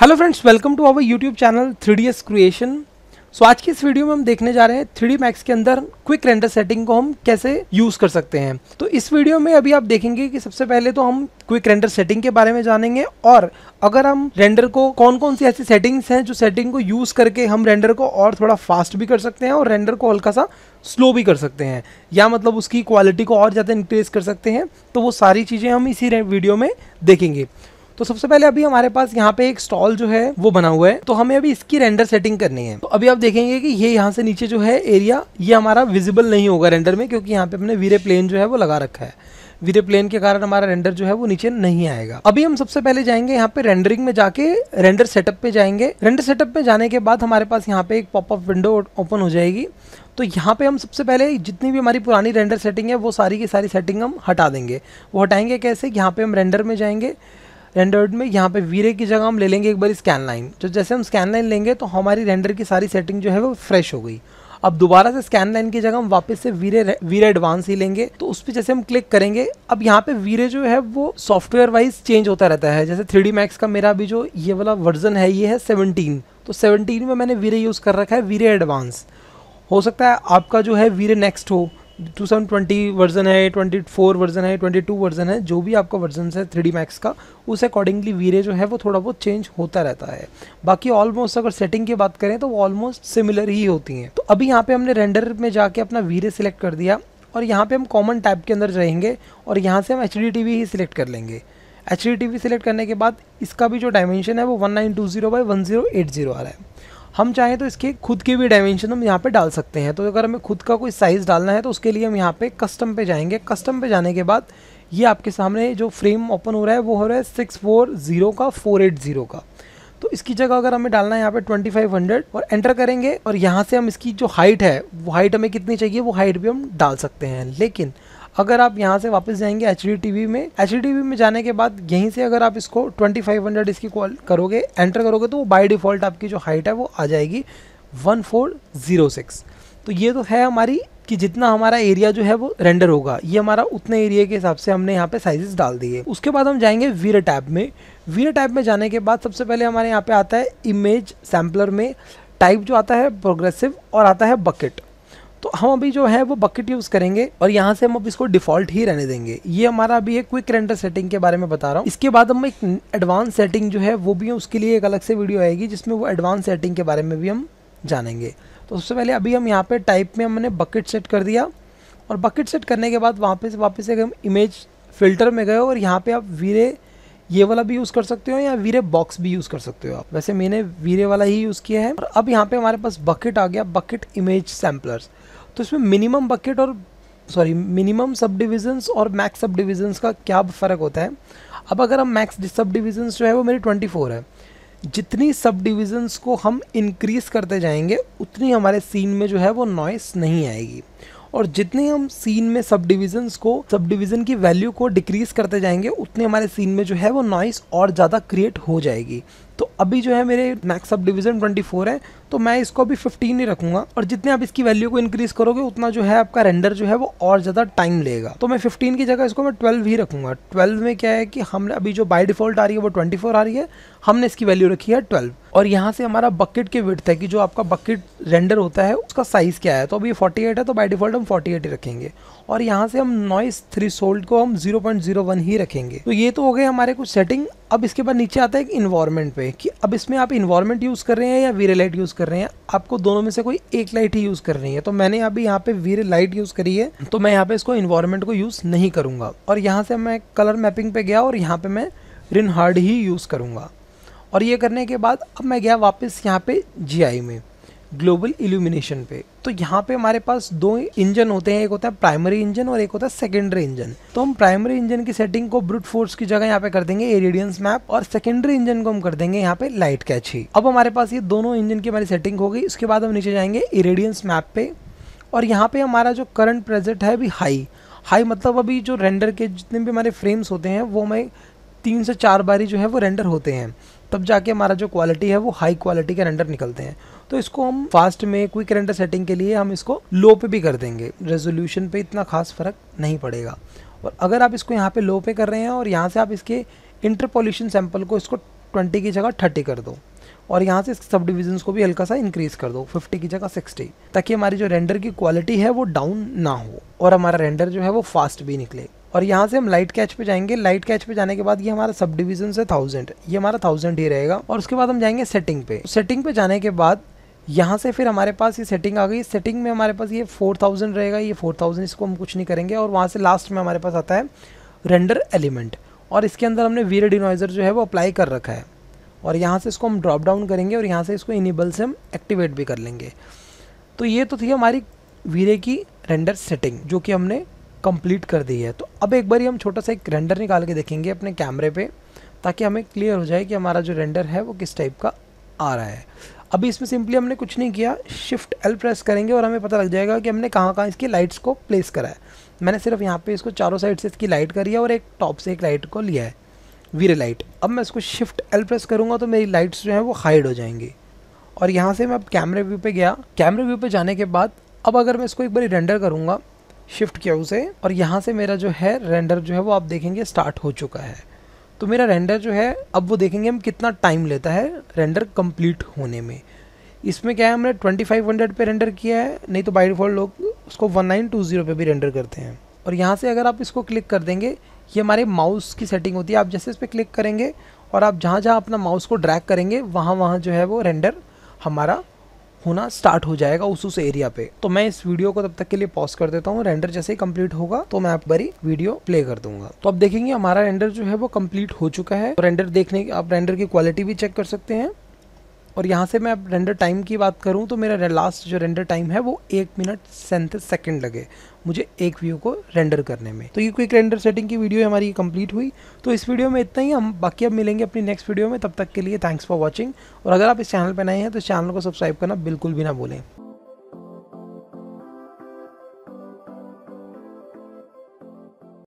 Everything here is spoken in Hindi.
hello friends welcome to our YouTube channel three D S creation so आज की इस वीडियो में हम देखने जा रहे हैं थ्री डी मैक्स के अंदर क्विक रेंडर सेटिंग को हम कैसे यूज कर सकते हैं तो इस वीडियो में अभी आप देखेंगे कि सबसे पहले तो हम क्विक रेंडर सेटिंग के बारे में जानेंगे और अगर हम रेंडर को कौन कौन सी ऐसी सेटिंग्स हैं जो सेटिंग को यूज करके हम रेंडर को और थोड़ा फास्ट भी कर सकते हैं और रेंडर को हल्का सा स्लो भी कर सकते हैं या मतलब उसकी क्वालिटी को और ज़्यादा इंक्रीज कर सकते हैं तो वो सारी चीज़ें हम इसी वीडियो में देखेंगे तो सबसे पहले अभी हमारे पास यहाँ पे एक स्टॉल जो है वो बना हुआ है तो हमें अभी इसकी रेंडर सेटिंग करनी है तो अभी आप देखेंगे कि ये यहाँ से नीचे जो है एरिया ये हमारा विजिबल नहीं होगा रेंडर में क्योंकि यहाँ पे हमने वीरे प्लेन जो है वो लगा रखा है वीरे प्लेन के कारण हमारा रेंडर जो है वो नीचे नहीं आएगा अभी हम सबसे पहले जाएंगे यहाँ पे रेंडरिंग में जाके रेंडर सेटअप पे जाएंगे रेंडर सेटअप पे जाने के बाद हमारे पास यहाँ पे एक पॉपअप विंडो ओपन हो जाएगी तो यहाँ पे हम सबसे पहले जितनी भी हमारी पुरानी रेंडर सेटिंग है वो सारी की सारी सेटिंग हम हटा देंगे वो हटाएंगे कैसे यहाँ पे हम रेंडर में जाएंगे रेंडर्ड में यहाँ पे वीरे की जगह हम ले लेंगे एक बार स्कैन लाइन तो जैसे हम स्कैन लाइन लेंगे तो हमारी रेंडर की सारी सेटिंग जो है वो फ्रेश हो गई अब दोबारा से स्कैन लाइन की जगह हम वापस से वीरे वीरे एडवांस ही लेंगे तो उस पर जैसे हम क्लिक करेंगे अब यहाँ पे वीरे जो है वो सॉफ्टवेयर वाइज चेंज होता रहता है जैसे थ्री मैक्स का मेरा अभी जो ये वाला वर्जन है ये है सेवनटीन तो सेवनटीन में मैंने वीरे यूज़ कर रखा है वीरे एडवांस हो सकता है आपका जो है वीरे नेक्स्ट हो टू ट्वेंटी वर्जन है ट्वेंटी फोर वर्जन है ट्वेंटी टू वर्जन है जो भी आपका वर्जन है थ्री डी मैक्स का उस अकॉर्डिंगली वीरे जो है वो थोड़ा बहुत चेंज होता रहता है बाकी ऑलमोस्ट अगर सेटिंग की बात करें तो वो ऑलमोस्ट सिमिलर ही होती हैं तो अभी यहाँ पे हमने रेंडर में जाके अपना वीरे सिलेक्ट कर दिया और यहाँ पे हम कॉमन टाइप के अंदर जाएंगे और यहाँ से हम एच डी टी वी ही सिलेक्ट कर लेंगे H D T V select करने के बाद इसका भी जो डायमेंशन है वो one nine two zero by one zero eight zero आ रहा है हम चाहें तो इसके खुद के भी डायमेंशन हम यहाँ पे डाल सकते हैं तो अगर हमें खुद का कोई साइज़ डालना है तो उसके लिए हम यहाँ पे कस्टम पे जाएंगे कस्टम पे जाने के बाद ये आपके सामने जो फ्रेम ओपन हो रहा है वो हो रहा है सिक्स फोर ज़ीरो का फोर एट ज़ीरो का तो इसकी जगह अगर हमें डालना है यहाँ पे हंड्रेड और एंटर करेंगे और यहाँ से हम इसकी जो हाइट है वो हाइट हमें कितनी चाहिए वो हाइट भी हम डाल सकते हैं लेकिन अगर आप यहाँ से वापस जाएंगे एच डी में एच डी में जाने के बाद यहीं से अगर आप इसको 2500 इसकी कॉल करोगे एंटर करोगे तो वो बाय डिफ़ॉल्ट आपकी जो हाइट है वो आ जाएगी 1406 तो ये तो है हमारी कि जितना हमारा एरिया जो है वो रेंडर होगा ये हमारा उतने एरिया के हिसाब से हमने यहाँ पे साइजेस डाल दिए उसके बाद हम जाएंगे वीर टैब में वीर टैब में जाने के बाद सबसे पहले हमारे यहाँ पे आता है इमेज सैम्पलर में टाइप जो आता है प्रोग्रेसिव और आता है बकेट तो हम अभी जो है वो बकेट यूज़ करेंगे और यहाँ से हम अब इसको डिफॉल्ट ही रहने देंगे ये हमारा अभी है क्विक रेंडर सेटिंग के बारे में बता रहा हूँ इसके बाद हम एक एडवांस सेटिंग जो है वो भी उसके लिए एक अलग से वीडियो आएगी जिसमें वो एडवांस सेटिंग के बारे में भी हम जानेंगे तो सबसे पहले अभी हम यहाँ पे टाइप में हमने बकेट सेट कर दिया और बकेट सेट करने के बाद वहाँ पे वापस एक हम इमेज फिल्टर में गए और यहाँ पे आप वीरे ये वाला भी यूज़ कर सकते हो या वीरे बॉक्स भी यूज़ कर सकते हो आप वैसे मैंने वीरे वाला ही यूज़ किया है और अब यहाँ पे हमारे पास बकेट आ गया बकेट इमेज सैम्पलर्स तो इसमें मिनिमम बकेट और सॉरी मिनिमम सब डिविजन्स और मैक्स सब डिविजन्स का क्या फ़र्क होता है अब अगर हम मैक्स सब डिविजन्स जो है वो मेरी ट्वेंटी है जितनी सब डिविजन्स को हम इंक्रीज़ करते जाएंगे उतनी हमारे सीन में जो है वो नॉइस नहीं आएगी और जितने हम सीन में सब डिविजन्स को सब डिविजन की वैल्यू को डिक्रीज करते जाएंगे उतने हमारे सीन में जो है वो नॉइस और ज़्यादा क्रिएट हो जाएगी तो अभी जो है मेरे मैक्स सब डिवीज़न 24 है तो मैं इसको अभी 15 ही रखूंगा और जितने आप इसकी वैल्यू को इंक्रीज़ करोगे उतना जो है आपका रेंडर जो है वो और ज़्यादा टाइम लेगा तो मैं फिफ्टीन की जगह इसको मैं ट्वेल्व ही रखूँगा ट्वेल्व में क्या है कि हमने अभी जो बाई डिफ़ॉल्ट आ रही है वो ट्वेंटी आ रही है हमने इसकी वैल्यू रखी है ट्वेल्व और यहाँ से हमारा बकेट की विथ है कि जो आपका बकेट रेंडर होता है उसका साइज़ क्या है तो अभी फोर्टी एट है तो बाई डिफ़ॉल्ट हम एट ही रखेंगे और यहाँ से हम नॉइस थ्री सोल्ड को हम वन ही रखेंगे तो ये तो हो गए हमारे कुछ सेटिंग अब इसके बाद नीचे आता है एक इन्वायरमेंट पे कि अब इसमें आप इन्वायरमेंट यूज़ कर रहे हैं या वीरे लाइट यूज़ कर रहे हैं आपको दोनों में से कोई एक लाइट ही यूज़ कर रही है तो मैंने अभी यहाँ पे वीरे लाइट यूज़ करी है तो मैं यहाँ पे इसको इन्वायरमेंट को यूज़ नहीं करूँगा और यहाँ से मैं कलर मैपिंग पे गया और यहाँ पर मैं रिन हार्ड ही यूज़ करूँगा और ये करने के बाद अब मैं गया वापस यहाँ पर जी में ग्लोबल इल्यूमिनेशन पे तो यहाँ पे हमारे पास दो इंजन होते हैं एक होता है प्राइमरी इंजन और एक होता है सेकेंडरी इंजन तो हम प्राइमरी इंजन की सेटिंग को ब्रूट फोर्स की जगह यहाँ पे कर देंगे एरिडियंस मैप और सेकेंडरी इंजन को हम कर देंगे यहाँ पे लाइट कैच ही अब हमारे पास ये दोनों इंजन की हमारी सेटिंग हो गई उसके बाद हम नीचे जाएंगे एरेडियंस मैप पे और यहाँ पे हमारा जो करंट प्रेजेंट है अभी हाई हाई मतलब अभी जो रेंडर के जितने भी हमारे फ्रेम्स होते हैं वो हमें तीन से चार बारी जो है वो रेंडर होते हैं तब जाके हमारा जो क्वालिटी है वो हाई क्वालिटी के रेंडर निकलते हैं तो इसको हम फास्ट में क्विक रेंडर सेटिंग के लिए हम इसको लो पे भी कर देंगे रेजोल्यूशन पे इतना खास फर्क नहीं पड़ेगा और अगर आप इसको यहाँ पे लो पे कर रहे हैं और यहाँ से आप इसके इंटरपोल्यूशन सैम्पल को इसको ट्वेंटी की जगह थर्टी कर दो और यहाँ से सब डिविजन्स को भी हल्का सा इंक्रीज कर दो 50 की जगह 60 ताकि हमारी जो रेंडर की क्वालिटी है वो डाउन ना हो और हमारा रेंडर जो है वो फास्ट भी निकले और यहाँ से हम लाइट कैच पे जाएंगे लाइट कैच पे जाने के बाद ये हमारा सब डिविजन है थाउजेंड ये हमारा थाउजेंड ही रहेगा और उसके बाद हम जाएंगे सेटिंग पे सेटिंग पे जाने के बाद यहाँ से फिर हमारे पास ये सेटिंग आ गई सेटिंग में हमारे पास ये फोर थाउजेंड रहेगा ये फोर थाउजेंड इसको हम कुछ नहीं करेंगे और वहाँ से लास्ट में हमारे पास आता है रेंडर एलिमेंट और इसके अंदर हमने वीर डिनोइज़र जो है वो अप्लाई कर रखा है और यहाँ से इसको हम ड्रॉप डाउन करेंगे और यहाँ से इसको इनेबल से हम एक्टिवेट भी कर लेंगे तो ये तो थी हमारी वीरे की रेंडर सेटिंग जो कि हमने कंप्लीट कर दी है तो अब एक बार हम छोटा सा एक रेंडर निकाल के देखेंगे अपने कैमरे पे ताकि हमें क्लियर हो जाए कि हमारा जो रेंडर है वो किस टाइप का आ रहा है अभी इसमें सिंपली हमने कुछ नहीं किया शिफ्ट एल प्रेस करेंगे और हमें पता लग जाएगा कि हमने कहाँ कहाँ इसकी लाइट्स को प्लेस करा है मैंने सिर्फ यहाँ पे इसको चारों साइड से इसकी लाइट करी है और एक टॉप से एक लाइट को लिया है वीरे लाइट अब मैं इसको शिफ्ट एल प्रेस करूँगा तो मेरी लाइट्स जो हैं वो हाइड हो जाएंगी और यहाँ से मैं अब कैमरे व्यू पर गया कैमरे व्यू पे जाने के बाद अब अगर मैं इसको एक बार रेंडर करूँगा शिफ्ट किया उसे और यहाँ से मेरा जो है रेंडर जो है वो आप देखेंगे स्टार्ट हो चुका है तो मेरा रेंडर जो है अब वो देखेंगे हम कितना टाइम लेता है रेंडर कंप्लीट होने में इसमें क्या है हमने 2500 पे रेंडर किया है नहीं तो बाई डिफ़ॉल्ट लोग उसको 1920 पे भी रेंडर करते हैं और यहाँ से अगर आप इसको क्लिक कर देंगे ये हमारे माउस की सेटिंग होती है आप जैसे इस पर क्लिक करेंगे और आप जहाँ जहाँ अपना माउस को ड्रैक करेंगे वहाँ वहाँ जो है वो रेंडर हमारा होना स्टार्ट हो जाएगा उस उस एरिया पे तो मैं इस वीडियो को तब तक के लिए पॉज कर देता हूँ रेंडर जैसे ही कंप्लीट होगा तो मैं आप बारी वीडियो प्ले कर दूंगा तो अब देखेंगे हमारा रेंडर जो है वो कंप्लीट हो चुका है रेंडर तो देखने आप रेंडर की क्वालिटी भी चेक कर सकते हैं और यहाँ से मैं अब रेंडर टाइम की बात करूँ तो मेरा लास्ट जो रेंडर टाइम है वो एक मिनट सैंतीस सेकेंड लगे मुझे एक व्यू को रेंडर करने में तो ये क्विक रेंडर सेटिंग की वीडियो हमारी कंप्लीट हुई तो इस वीडियो में इतना ही हम बाकी अब मिलेंगे अपनी नेक्स्ट वीडियो में तब तक के लिए थैंक्स फॉर वॉचिंग और अगर आप इस चैनल पर नए हैं तो चैनल को सब्सक्राइब करना बिल्कुल भी ना भूलें